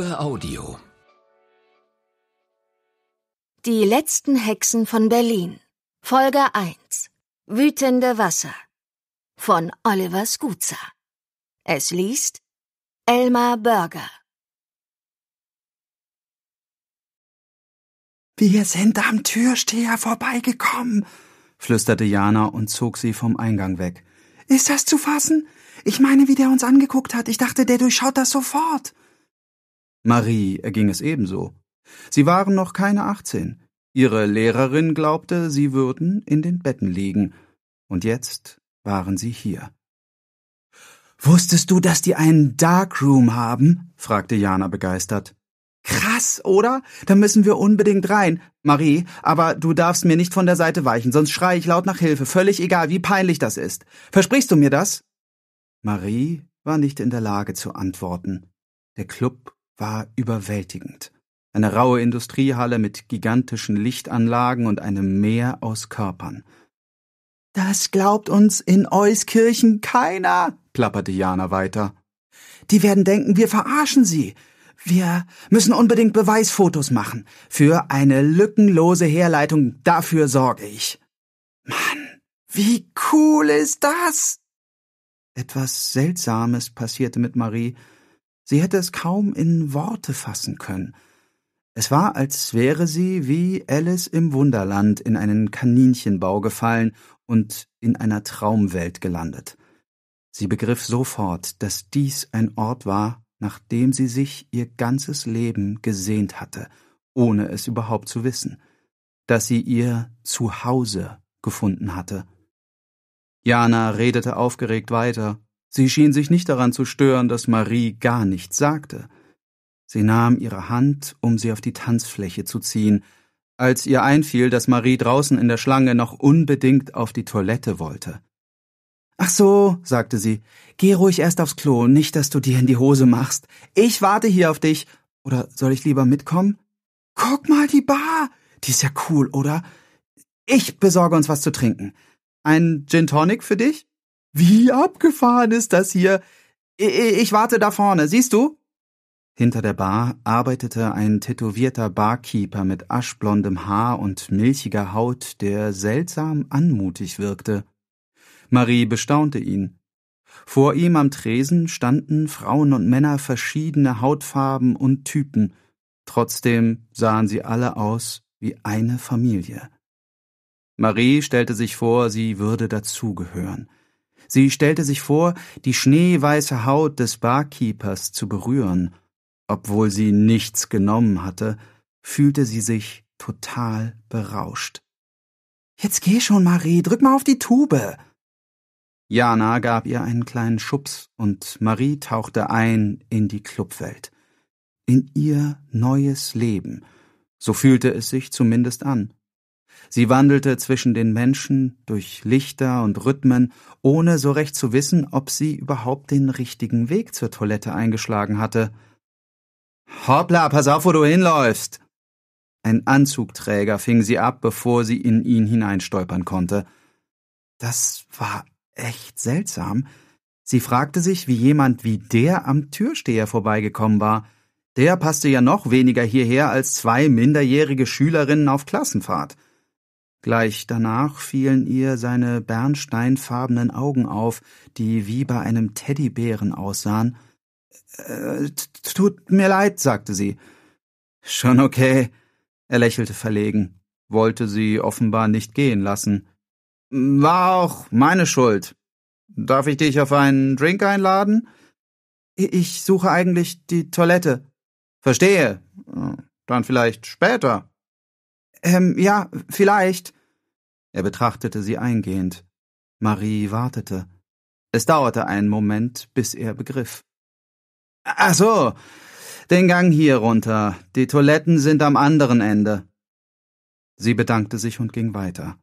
Über Audio. Die letzten Hexen von Berlin. Folge 1. Wütende Wasser. Von Oliver Skuza Es liest Elmar Burger. Wir sind am Türsteher vorbeigekommen, flüsterte Jana und zog sie vom Eingang weg. Ist das zu fassen? Ich meine, wie der uns angeguckt hat. Ich dachte, der durchschaut das sofort. Marie erging äh, es ebenso. Sie waren noch keine achtzehn. Ihre Lehrerin glaubte, sie würden in den Betten liegen. Und jetzt waren sie hier. Wusstest du, dass die einen Darkroom haben? fragte Jana begeistert. Krass, oder? Da müssen wir unbedingt rein. Marie, aber du darfst mir nicht von der Seite weichen, sonst schreie ich laut nach Hilfe, völlig egal, wie peinlich das ist. Versprichst du mir das? Marie war nicht in der Lage zu antworten. Der Club war überwältigend. Eine raue Industriehalle mit gigantischen Lichtanlagen und einem Meer aus Körpern. Das glaubt uns in Euskirchen keiner, plapperte Jana weiter. Die werden denken, wir verarschen sie. Wir müssen unbedingt Beweisfotos machen. Für eine lückenlose Herleitung, dafür sorge ich. Mann, wie cool ist das? Etwas Seltsames passierte mit Marie, Sie hätte es kaum in Worte fassen können. Es war, als wäre sie wie Alice im Wunderland in einen Kaninchenbau gefallen und in einer Traumwelt gelandet. Sie begriff sofort, dass dies ein Ort war, nach dem sie sich ihr ganzes Leben gesehnt hatte, ohne es überhaupt zu wissen, dass sie ihr Zuhause gefunden hatte. Jana redete aufgeregt weiter Sie schien sich nicht daran zu stören, dass Marie gar nichts sagte. Sie nahm ihre Hand, um sie auf die Tanzfläche zu ziehen, als ihr einfiel, dass Marie draußen in der Schlange noch unbedingt auf die Toilette wollte. Ach so, sagte sie, geh ruhig erst aufs Klo, nicht, dass du dir in die Hose machst. Ich warte hier auf dich. Oder soll ich lieber mitkommen? Guck mal, die Bar. Die ist ja cool, oder? Ich besorge uns was zu trinken. Ein Gin Tonic für dich? Wie abgefahren ist das hier? Ich warte da vorne, siehst du? Hinter der Bar arbeitete ein tätowierter Barkeeper mit aschblondem Haar und milchiger Haut, der seltsam anmutig wirkte. Marie bestaunte ihn. Vor ihm am Tresen standen Frauen und Männer verschiedener Hautfarben und Typen, trotzdem sahen sie alle aus wie eine Familie. Marie stellte sich vor, sie würde dazugehören. Sie stellte sich vor, die schneeweiße Haut des Barkeepers zu berühren. Obwohl sie nichts genommen hatte, fühlte sie sich total berauscht. Jetzt geh schon, Marie, drück mal auf die Tube. Jana gab ihr einen kleinen Schubs und Marie tauchte ein in die Clubwelt. In ihr neues Leben. So fühlte es sich zumindest an. Sie wandelte zwischen den Menschen, durch Lichter und Rhythmen, ohne so recht zu wissen, ob sie überhaupt den richtigen Weg zur Toilette eingeschlagen hatte. Hoppla, pass auf, wo du hinläufst! Ein Anzugträger fing sie ab, bevor sie in ihn hineinstolpern konnte. Das war echt seltsam. Sie fragte sich, wie jemand wie der am Türsteher vorbeigekommen war. Der passte ja noch weniger hierher als zwei minderjährige Schülerinnen auf Klassenfahrt. Gleich danach fielen ihr seine bernsteinfarbenen Augen auf, die wie bei einem Teddybären aussahen. Äh, tut mir leid, sagte sie. Schon okay. Er lächelte verlegen, wollte sie offenbar nicht gehen lassen. War auch meine Schuld. Darf ich dich auf einen Drink einladen? Ich suche eigentlich die Toilette. Verstehe. Dann vielleicht später. Ähm, ja, vielleicht. Er betrachtete sie eingehend. Marie wartete. Es dauerte einen Moment, bis er begriff. Ach so, den Gang hier runter. Die Toiletten sind am anderen Ende. Sie bedankte sich und ging weiter.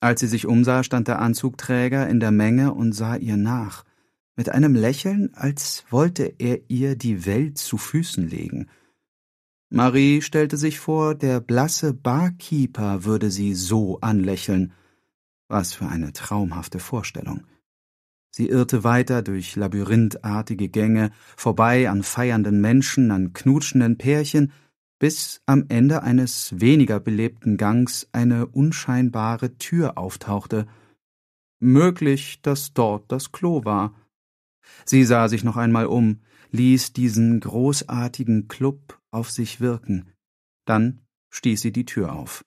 Als sie sich umsah, stand der Anzugträger in der Menge und sah ihr nach, mit einem Lächeln, als wollte er ihr die Welt zu Füßen legen. Marie stellte sich vor, der blasse Barkeeper würde sie so anlächeln. Was für eine traumhafte Vorstellung. Sie irrte weiter durch labyrinthartige Gänge, vorbei an feiernden Menschen, an knutschenden Pärchen, bis am Ende eines weniger belebten Gangs eine unscheinbare Tür auftauchte. Möglich, dass dort das Klo war. Sie sah sich noch einmal um, ließ diesen großartigen Club auf sich wirken. Dann stieß sie die Tür auf.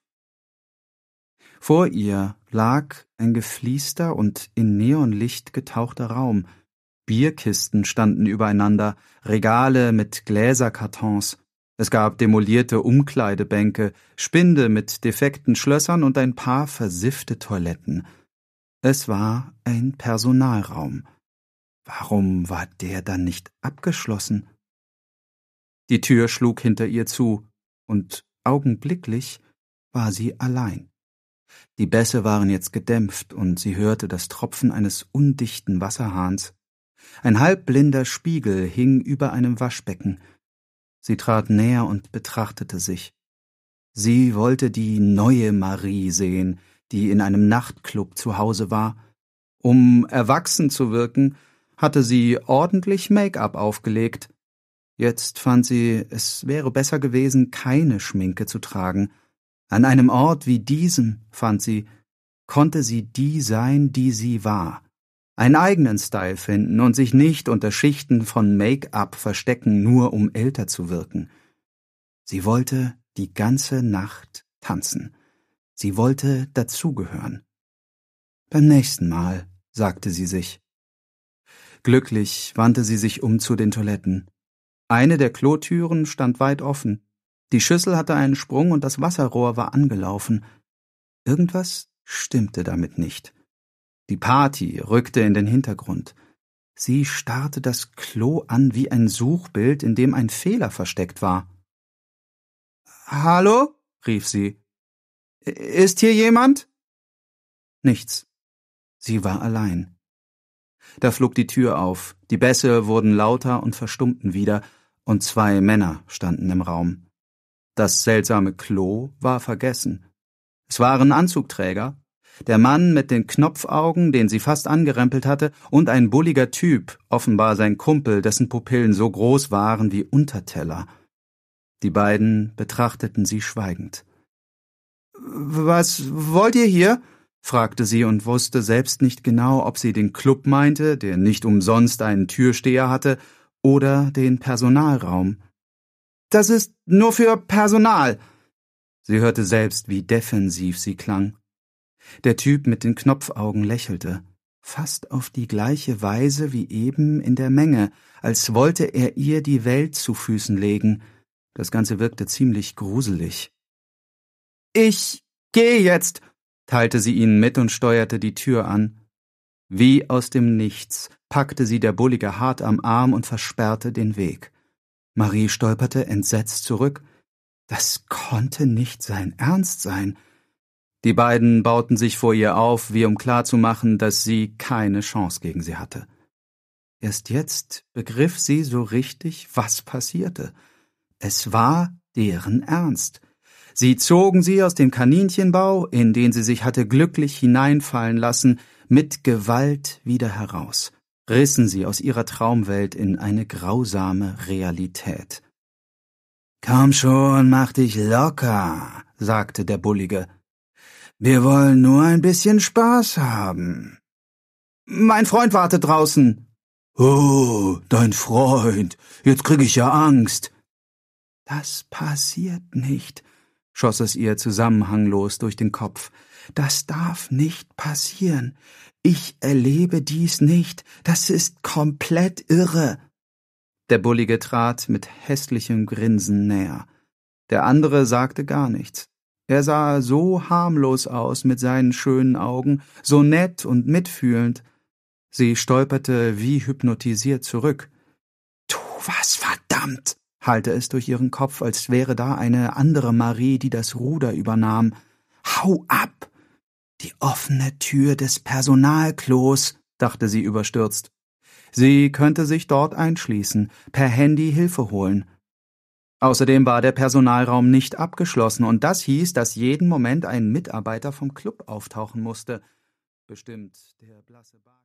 Vor ihr lag ein gefliester und in Neonlicht getauchter Raum. Bierkisten standen übereinander, Regale mit Gläserkartons. Es gab demolierte Umkleidebänke, Spinde mit defekten Schlössern und ein paar versiffte Toiletten. Es war ein Personalraum. Warum war der dann nicht abgeschlossen? Die Tür schlug hinter ihr zu, und augenblicklich war sie allein. Die Bässe waren jetzt gedämpft, und sie hörte das Tropfen eines undichten Wasserhahns. Ein halbblinder Spiegel hing über einem Waschbecken. Sie trat näher und betrachtete sich. Sie wollte die neue Marie sehen, die in einem Nachtclub zu Hause war. Um erwachsen zu wirken, hatte sie ordentlich Make-up aufgelegt, Jetzt fand sie, es wäre besser gewesen, keine Schminke zu tragen. An einem Ort wie diesem, fand sie, konnte sie die sein, die sie war. Einen eigenen Style finden und sich nicht unter Schichten von Make-up verstecken, nur um älter zu wirken. Sie wollte die ganze Nacht tanzen. Sie wollte dazugehören. Beim nächsten Mal, sagte sie sich. Glücklich wandte sie sich um zu den Toiletten. Eine der Klotüren stand weit offen. Die Schüssel hatte einen Sprung und das Wasserrohr war angelaufen. Irgendwas stimmte damit nicht. Die Party rückte in den Hintergrund. Sie starrte das Klo an wie ein Suchbild, in dem ein Fehler versteckt war. Hallo? rief sie. Ist hier jemand? Nichts. Sie war allein. Da flog die Tür auf, die Bässe wurden lauter und verstummten wieder, und zwei Männer standen im Raum. Das seltsame Klo war vergessen. Es waren Anzugträger, der Mann mit den Knopfaugen, den sie fast angerempelt hatte, und ein bulliger Typ, offenbar sein Kumpel, dessen Pupillen so groß waren wie Unterteller. Die beiden betrachteten sie schweigend. Was wollt ihr hier? fragte sie und wusste selbst nicht genau, ob sie den Club meinte, der nicht umsonst einen Türsteher hatte, oder den Personalraum. Das ist nur für Personal. Sie hörte selbst, wie defensiv sie klang. Der Typ mit den Knopfaugen lächelte, fast auf die gleiche Weise wie eben in der Menge, als wollte er ihr die Welt zu Füßen legen. Das Ganze wirkte ziemlich gruselig. Ich gehe jetzt, teilte sie ihnen mit und steuerte die Tür an. Wie aus dem Nichts packte sie der Bullige hart am Arm und versperrte den Weg. Marie stolperte entsetzt zurück. Das konnte nicht sein Ernst sein. Die beiden bauten sich vor ihr auf, wie um klarzumachen, dass sie keine Chance gegen sie hatte. Erst jetzt begriff sie so richtig, was passierte. Es war deren Ernst. Sie zogen sie aus dem Kaninchenbau, in den sie sich hatte glücklich hineinfallen lassen, mit Gewalt wieder heraus, rissen sie aus ihrer Traumwelt in eine grausame Realität. Komm schon, mach dich locker, sagte der Bullige. Wir wollen nur ein bisschen Spaß haben. Mein Freund wartet draußen. Oh, dein Freund, jetzt krieg ich ja Angst. Das passiert nicht, schoss es ihr zusammenhanglos durch den Kopf. Das darf nicht passieren. Ich erlebe dies nicht. Das ist komplett irre. Der Bullige trat mit hässlichem Grinsen näher. Der andere sagte gar nichts. Er sah so harmlos aus mit seinen schönen Augen, so nett und mitfühlend. Sie stolperte wie hypnotisiert zurück. Tu was verdammt! Halte es durch ihren Kopf, als wäre da eine andere Marie, die das Ruder übernahm. Hau ab! Die offene Tür des Personalklos, dachte sie überstürzt. Sie könnte sich dort einschließen, per Handy Hilfe holen. Außerdem war der Personalraum nicht abgeschlossen und das hieß, dass jeden Moment ein Mitarbeiter vom Club auftauchen musste. Bestimmt der blasse Bar.